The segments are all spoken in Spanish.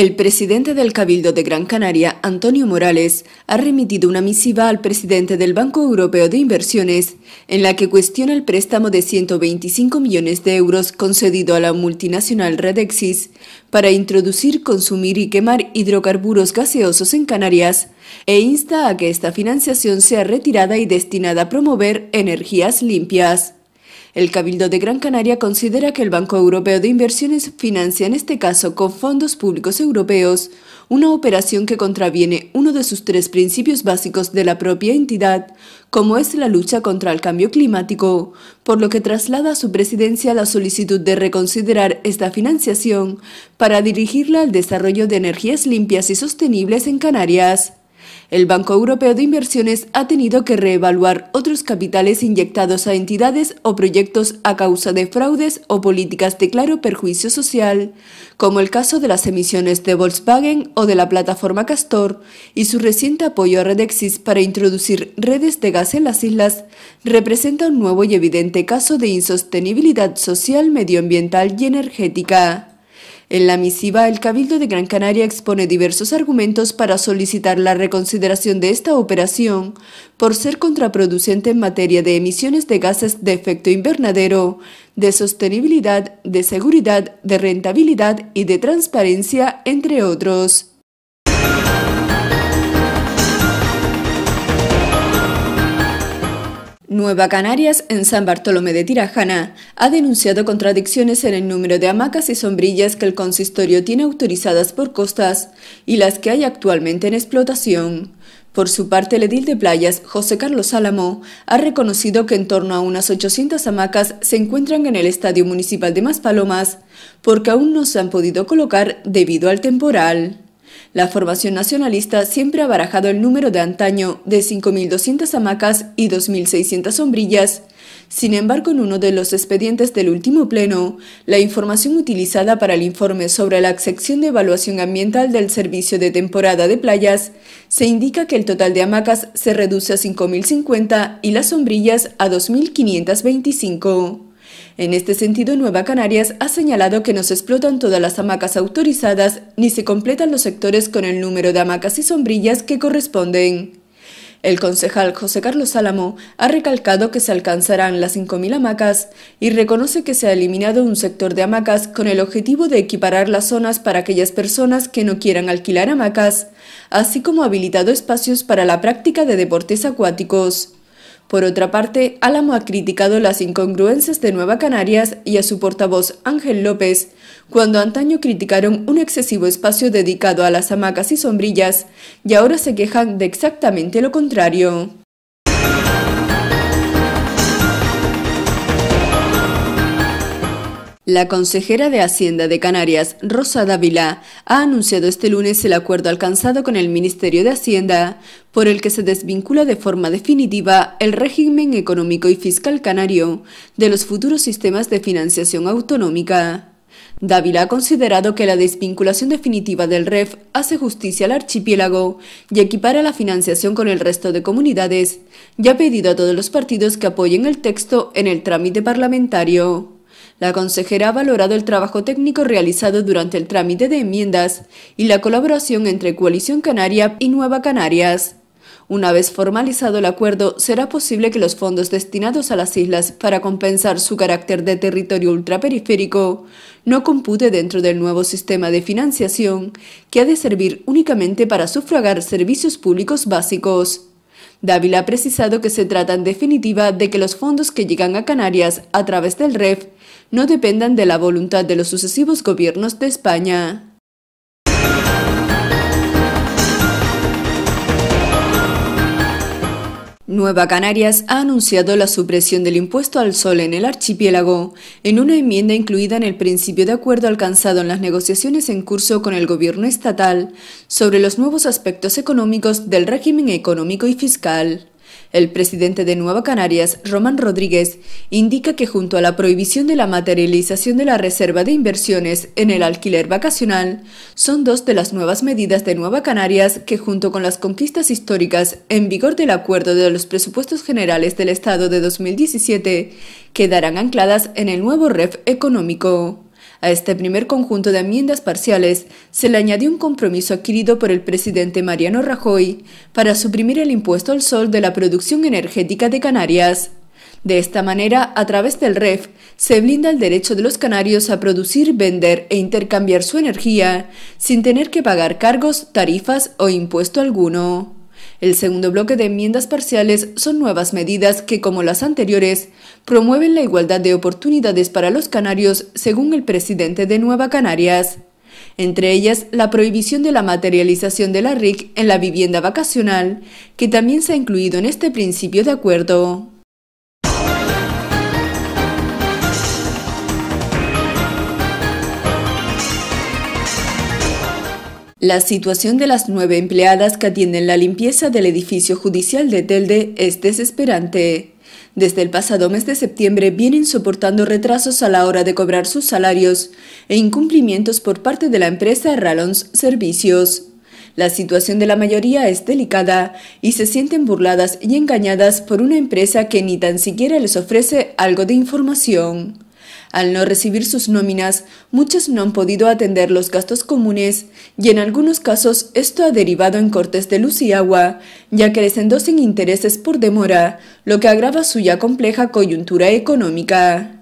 El presidente del Cabildo de Gran Canaria, Antonio Morales, ha remitido una misiva al presidente del Banco Europeo de Inversiones, en la que cuestiona el préstamo de 125 millones de euros concedido a la multinacional Redexis para introducir, consumir y quemar hidrocarburos gaseosos en Canarias, e insta a que esta financiación sea retirada y destinada a promover energías limpias. El Cabildo de Gran Canaria considera que el Banco Europeo de Inversiones financia en este caso con fondos públicos europeos una operación que contraviene uno de sus tres principios básicos de la propia entidad, como es la lucha contra el cambio climático, por lo que traslada a su presidencia la solicitud de reconsiderar esta financiación para dirigirla al desarrollo de energías limpias y sostenibles en Canarias. El Banco Europeo de Inversiones ha tenido que reevaluar otros capitales inyectados a entidades o proyectos a causa de fraudes o políticas de claro perjuicio social, como el caso de las emisiones de Volkswagen o de la plataforma Castor, y su reciente apoyo a Redexis para introducir redes de gas en las islas, representa un nuevo y evidente caso de insostenibilidad social, medioambiental y energética. En la misiva, el Cabildo de Gran Canaria expone diversos argumentos para solicitar la reconsideración de esta operación por ser contraproducente en materia de emisiones de gases de efecto invernadero, de sostenibilidad, de seguridad, de rentabilidad y de transparencia, entre otros. Nueva Canarias, en San Bartolomé de Tirajana, ha denunciado contradicciones en el número de hamacas y sombrillas que el consistorio tiene autorizadas por costas y las que hay actualmente en explotación. Por su parte, el edil de playas, José Carlos Álamo, ha reconocido que en torno a unas 800 hamacas se encuentran en el Estadio Municipal de Maspalomas, porque aún no se han podido colocar debido al temporal. La formación nacionalista siempre ha barajado el número de antaño de 5.200 hamacas y 2.600 sombrillas. Sin embargo, en uno de los expedientes del último pleno, la información utilizada para el informe sobre la excepción de evaluación ambiental del servicio de temporada de playas, se indica que el total de hamacas se reduce a 5.050 y las sombrillas a 2.525. En este sentido, Nueva Canarias ha señalado que no se explotan todas las hamacas autorizadas ni se completan los sectores con el número de hamacas y sombrillas que corresponden. El concejal José Carlos Álamo ha recalcado que se alcanzarán las 5.000 hamacas y reconoce que se ha eliminado un sector de hamacas con el objetivo de equiparar las zonas para aquellas personas que no quieran alquilar hamacas, así como habilitado espacios para la práctica de deportes acuáticos. Por otra parte, Álamo ha criticado las incongruencias de Nueva Canarias y a su portavoz Ángel López, cuando antaño criticaron un excesivo espacio dedicado a las hamacas y sombrillas, y ahora se quejan de exactamente lo contrario. La consejera de Hacienda de Canarias, Rosa Dávila, ha anunciado este lunes el acuerdo alcanzado con el Ministerio de Hacienda, por el que se desvincula de forma definitiva el régimen económico y fiscal canario de los futuros sistemas de financiación autonómica. Dávila ha considerado que la desvinculación definitiva del REF hace justicia al archipiélago y equipara la financiación con el resto de comunidades, y ha pedido a todos los partidos que apoyen el texto en el trámite parlamentario. La consejera ha valorado el trabajo técnico realizado durante el trámite de enmiendas y la colaboración entre Coalición Canaria y Nueva Canarias. Una vez formalizado el acuerdo, será posible que los fondos destinados a las islas para compensar su carácter de territorio ultraperiférico no compute dentro del nuevo sistema de financiación, que ha de servir únicamente para sufragar servicios públicos básicos. Dávila ha precisado que se trata en definitiva de que los fondos que llegan a Canarias a través del REF no dependan de la voluntad de los sucesivos gobiernos de España. Nueva Canarias ha anunciado la supresión del impuesto al sol en el archipiélago en una enmienda incluida en el principio de acuerdo alcanzado en las negociaciones en curso con el gobierno estatal sobre los nuevos aspectos económicos del régimen económico y fiscal. El presidente de Nueva Canarias, Román Rodríguez, indica que junto a la prohibición de la materialización de la reserva de inversiones en el alquiler vacacional, son dos de las nuevas medidas de Nueva Canarias que junto con las conquistas históricas en vigor del acuerdo de los presupuestos generales del Estado de 2017, quedarán ancladas en el nuevo REF económico. A este primer conjunto de enmiendas parciales se le añadió un compromiso adquirido por el presidente Mariano Rajoy para suprimir el impuesto al sol de la producción energética de Canarias. De esta manera, a través del REF, se blinda el derecho de los canarios a producir, vender e intercambiar su energía sin tener que pagar cargos, tarifas o impuesto alguno. El segundo bloque de enmiendas parciales son nuevas medidas que, como las anteriores, promueven la igualdad de oportunidades para los canarios, según el presidente de Nueva Canarias. Entre ellas, la prohibición de la materialización de la RIC en la vivienda vacacional, que también se ha incluido en este principio de acuerdo. La situación de las nueve empleadas que atienden la limpieza del edificio judicial de Telde es desesperante. Desde el pasado mes de septiembre vienen soportando retrasos a la hora de cobrar sus salarios e incumplimientos por parte de la empresa Ralons Servicios. La situación de la mayoría es delicada y se sienten burladas y engañadas por una empresa que ni tan siquiera les ofrece algo de información. Al no recibir sus nóminas, muchas no han podido atender los gastos comunes y en algunos casos esto ha derivado en cortes de luz y agua, que les endocen intereses por demora, lo que agrava su ya compleja coyuntura económica.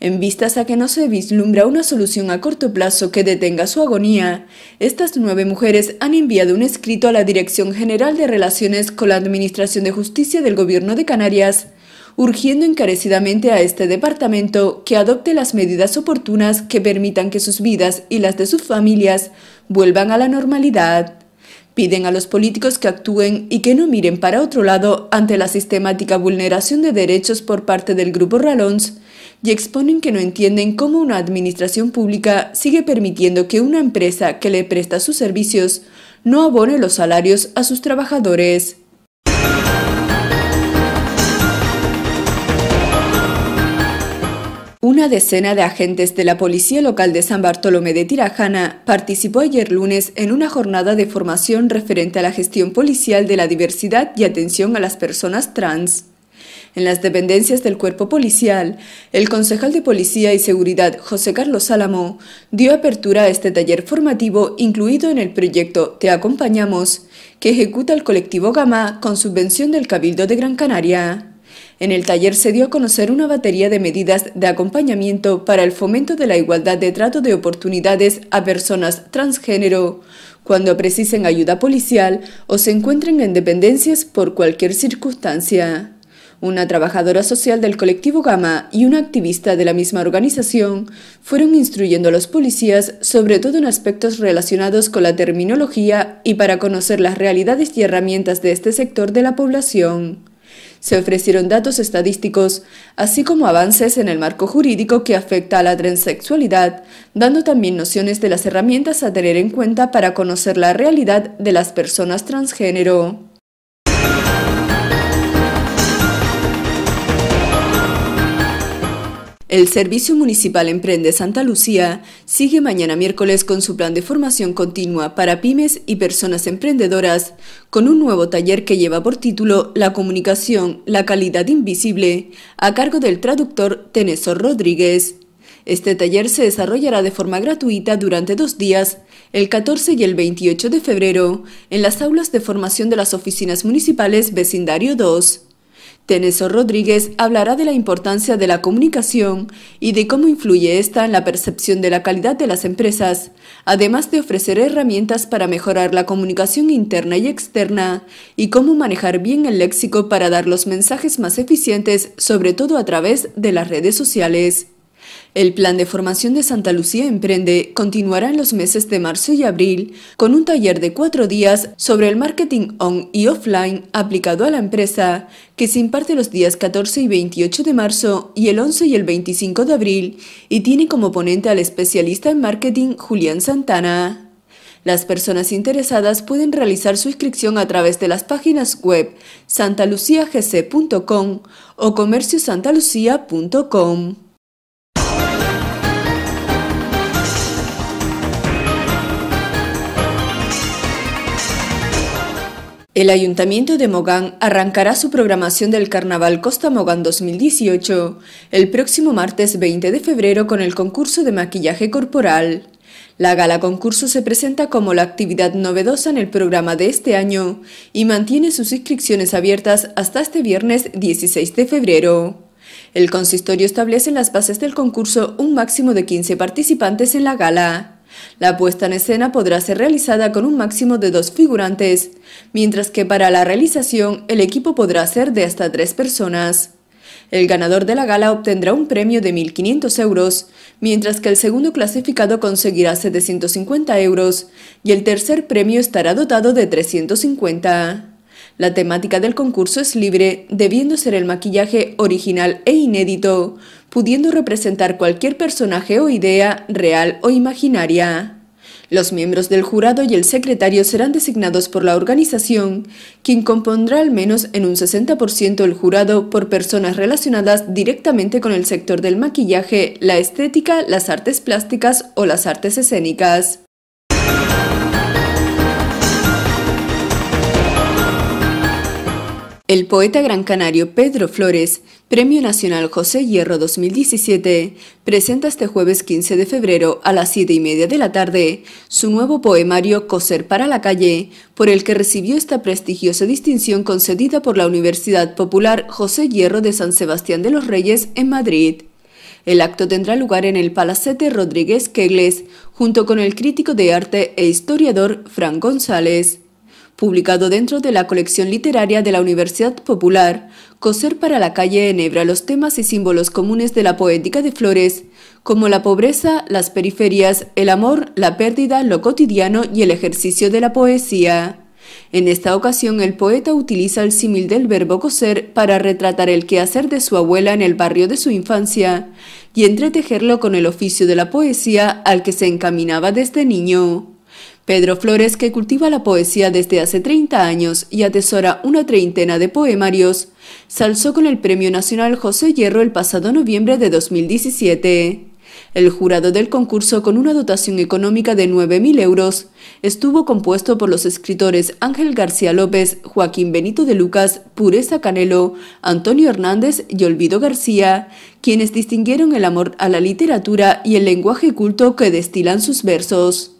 En vistas a que no se vislumbra una solución a corto plazo que detenga su agonía, estas nueve mujeres han enviado un escrito a la Dirección General de Relaciones con la Administración de Justicia del Gobierno de Canarias urgiendo encarecidamente a este departamento que adopte las medidas oportunas que permitan que sus vidas y las de sus familias vuelvan a la normalidad. Piden a los políticos que actúen y que no miren para otro lado ante la sistemática vulneración de derechos por parte del grupo Ralons y exponen que no entienden cómo una administración pública sigue permitiendo que una empresa que le presta sus servicios no abone los salarios a sus trabajadores. Una decena de agentes de la Policía Local de San Bartolomé de Tirajana participó ayer lunes en una jornada de formación referente a la gestión policial de la diversidad y atención a las personas trans. En las dependencias del cuerpo policial, el concejal de Policía y Seguridad José Carlos Álamo dio apertura a este taller formativo incluido en el proyecto Te Acompañamos, que ejecuta el colectivo Gama con subvención del Cabildo de Gran Canaria. En el taller se dio a conocer una batería de medidas de acompañamiento para el fomento de la igualdad de trato de oportunidades a personas transgénero. Cuando precisen ayuda policial o se encuentren en dependencias por cualquier circunstancia. Una trabajadora social del colectivo Gama y una activista de la misma organización fueron instruyendo a los policías sobre todo en aspectos relacionados con la terminología y para conocer las realidades y herramientas de este sector de la población. Se ofrecieron datos estadísticos, así como avances en el marco jurídico que afecta a la transexualidad, dando también nociones de las herramientas a tener en cuenta para conocer la realidad de las personas transgénero. El Servicio Municipal Emprende Santa Lucía sigue mañana miércoles con su plan de formación continua para pymes y personas emprendedoras, con un nuevo taller que lleva por título La comunicación, la calidad invisible, a cargo del traductor Tenesor Rodríguez. Este taller se desarrollará de forma gratuita durante dos días, el 14 y el 28 de febrero, en las aulas de formación de las oficinas municipales Vecindario 2. Teneso Rodríguez hablará de la importancia de la comunicación y de cómo influye esta en la percepción de la calidad de las empresas, además de ofrecer herramientas para mejorar la comunicación interna y externa y cómo manejar bien el léxico para dar los mensajes más eficientes, sobre todo a través de las redes sociales. El plan de formación de Santa Lucía Emprende continuará en los meses de marzo y abril con un taller de cuatro días sobre el marketing on y offline aplicado a la empresa, que se imparte los días 14 y 28 de marzo y el 11 y el 25 de abril y tiene como ponente al especialista en marketing Julián Santana. Las personas interesadas pueden realizar su inscripción a través de las páginas web santaluciagc.com o comerciosantalucía.com. El Ayuntamiento de Mogán arrancará su programación del Carnaval Costa Mogán 2018 el próximo martes 20 de febrero con el concurso de maquillaje corporal. La gala concurso se presenta como la actividad novedosa en el programa de este año y mantiene sus inscripciones abiertas hasta este viernes 16 de febrero. El consistorio establece en las bases del concurso un máximo de 15 participantes en la gala la puesta en escena podrá ser realizada con un máximo de dos figurantes, mientras que para la realización el equipo podrá ser de hasta tres personas. El ganador de la gala obtendrá un premio de 1.500 euros, mientras que el segundo clasificado conseguirá 750 euros y el tercer premio estará dotado de 350. La temática del concurso es libre, debiendo ser el maquillaje original e inédito, pudiendo representar cualquier personaje o idea, real o imaginaria. Los miembros del jurado y el secretario serán designados por la organización, quien compondrá al menos en un 60% el jurado por personas relacionadas directamente con el sector del maquillaje, la estética, las artes plásticas o las artes escénicas. El poeta gran canario Pedro Flores Premio Nacional José Hierro 2017, presenta este jueves 15 de febrero a las 7 y media de la tarde su nuevo poemario Coser para la calle, por el que recibió esta prestigiosa distinción concedida por la Universidad Popular José Hierro de San Sebastián de los Reyes en Madrid. El acto tendrá lugar en el Palacete Rodríguez Kegles, junto con el crítico de arte e historiador Fran González publicado dentro de la colección literaria de la Universidad Popular, Coser para la calle enhebra los temas y símbolos comunes de la poética de Flores, como la pobreza, las periferias, el amor, la pérdida, lo cotidiano y el ejercicio de la poesía. En esta ocasión, el poeta utiliza el símil del verbo coser para retratar el quehacer de su abuela en el barrio de su infancia y entretejerlo con el oficio de la poesía al que se encaminaba desde niño. Pedro Flores, que cultiva la poesía desde hace 30 años y atesora una treintena de poemarios, se con el Premio Nacional José Hierro el pasado noviembre de 2017. El jurado del concurso, con una dotación económica de 9.000 euros, estuvo compuesto por los escritores Ángel García López, Joaquín Benito de Lucas, Pureza Canelo, Antonio Hernández y Olvido García, quienes distinguieron el amor a la literatura y el lenguaje culto que destilan sus versos.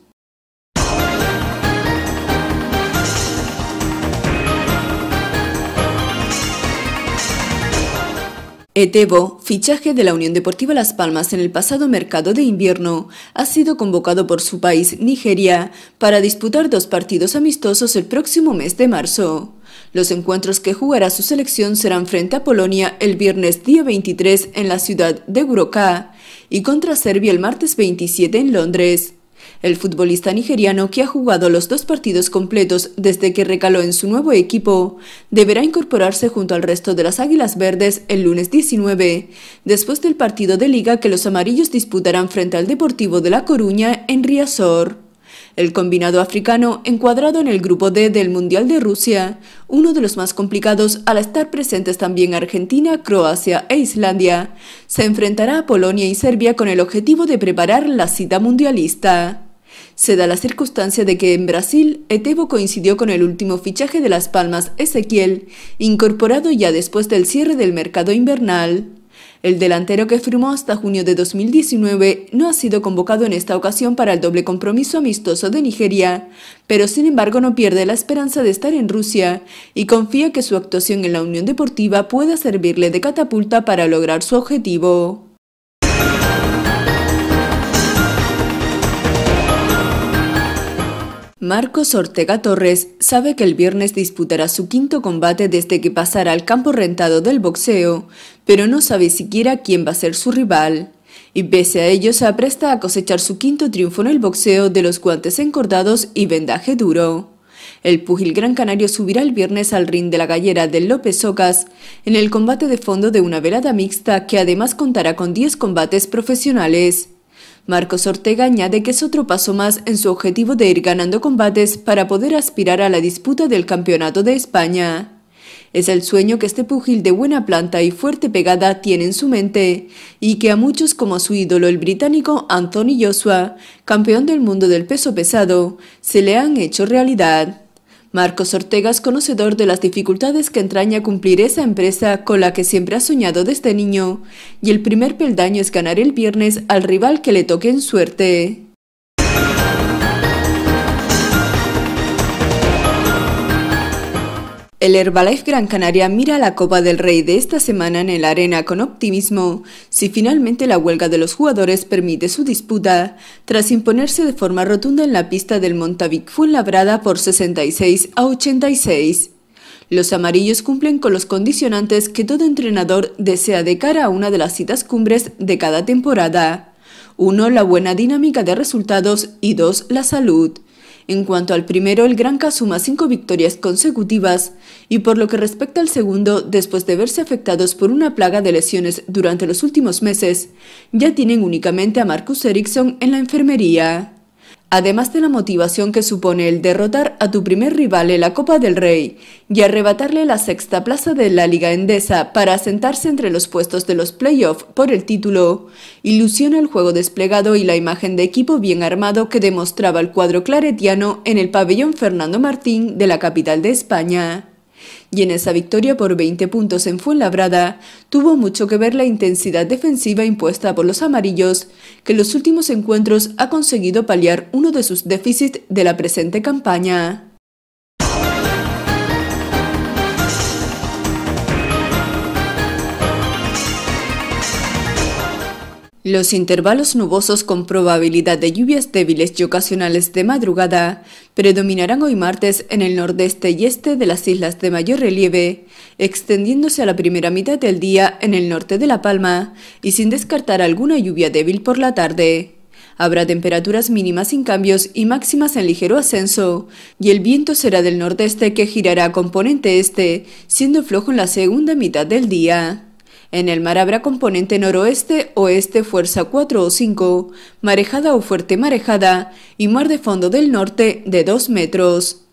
Etebo, fichaje de la Unión Deportiva Las Palmas en el pasado mercado de invierno, ha sido convocado por su país, Nigeria, para disputar dos partidos amistosos el próximo mes de marzo. Los encuentros que jugará su selección serán frente a Polonia el viernes día 23 en la ciudad de Guroká y contra Serbia el martes 27 en Londres. El futbolista nigeriano, que ha jugado los dos partidos completos desde que recaló en su nuevo equipo, deberá incorporarse junto al resto de las Águilas Verdes el lunes 19, después del partido de liga que los amarillos disputarán frente al Deportivo de La Coruña en Riazor. El combinado africano, encuadrado en el grupo D del Mundial de Rusia, uno de los más complicados al estar presentes también Argentina, Croacia e Islandia, se enfrentará a Polonia y Serbia con el objetivo de preparar la cita mundialista. Se da la circunstancia de que en Brasil, Etebo coincidió con el último fichaje de Las Palmas, Ezequiel, incorporado ya después del cierre del mercado invernal. El delantero que firmó hasta junio de 2019 no ha sido convocado en esta ocasión para el doble compromiso amistoso de Nigeria, pero sin embargo no pierde la esperanza de estar en Rusia y confía que su actuación en la Unión Deportiva pueda servirle de catapulta para lograr su objetivo. Marcos Ortega Torres sabe que el viernes disputará su quinto combate desde que pasará al campo rentado del boxeo, pero no sabe siquiera quién va a ser su rival. Y pese a ello se apresta a cosechar su quinto triunfo en el boxeo de los guantes encordados y vendaje duro. El pugil gran canario subirá el viernes al ring de la gallera del López Ocas en el combate de fondo de una velada mixta que además contará con 10 combates profesionales. Marcos Ortega añade que es otro paso más en su objetivo de ir ganando combates para poder aspirar a la disputa del Campeonato de España. Es el sueño que este pugil de buena planta y fuerte pegada tiene en su mente, y que a muchos como su ídolo el británico Anthony Joshua, campeón del mundo del peso pesado, se le han hecho realidad. Marcos Ortega es conocedor de las dificultades que entraña cumplir esa empresa con la que siempre ha soñado desde niño, y el primer peldaño es ganar el viernes al rival que le toque en suerte. El Herbalife Gran Canaria mira la Copa del Rey de esta semana en el Arena con optimismo, si finalmente la huelga de los jugadores permite su disputa, tras imponerse de forma rotunda en la pista del Montavic labrada por 66 a 86. Los amarillos cumplen con los condicionantes que todo entrenador desea de cara a una de las citas cumbres de cada temporada. 1. La buena dinámica de resultados y 2. La salud. En cuanto al primero, el Granca suma cinco victorias consecutivas y por lo que respecta al segundo, después de verse afectados por una plaga de lesiones durante los últimos meses, ya tienen únicamente a Marcus Ericsson en la enfermería además de la motivación que supone el derrotar a tu primer rival en la Copa del Rey y arrebatarle la sexta plaza de la Liga Endesa para asentarse entre los puestos de los playoffs por el título, ilusiona el juego desplegado y la imagen de equipo bien armado que demostraba el cuadro claretiano en el pabellón Fernando Martín de la capital de España. Y en esa victoria por 20 puntos en Fuenlabrada, tuvo mucho que ver la intensidad defensiva impuesta por los amarillos, que en los últimos encuentros ha conseguido paliar uno de sus déficits de la presente campaña. Los intervalos nubosos con probabilidad de lluvias débiles y ocasionales de madrugada predominarán hoy martes en el nordeste y este de las islas de mayor relieve, extendiéndose a la primera mitad del día en el norte de La Palma y sin descartar alguna lluvia débil por la tarde. Habrá temperaturas mínimas sin cambios y máximas en ligero ascenso, y el viento será del nordeste que girará a componente este, siendo flojo en la segunda mitad del día. En el mar habrá componente noroeste, oeste fuerza 4 o 5, marejada o fuerte marejada y mar de fondo del norte de 2 metros.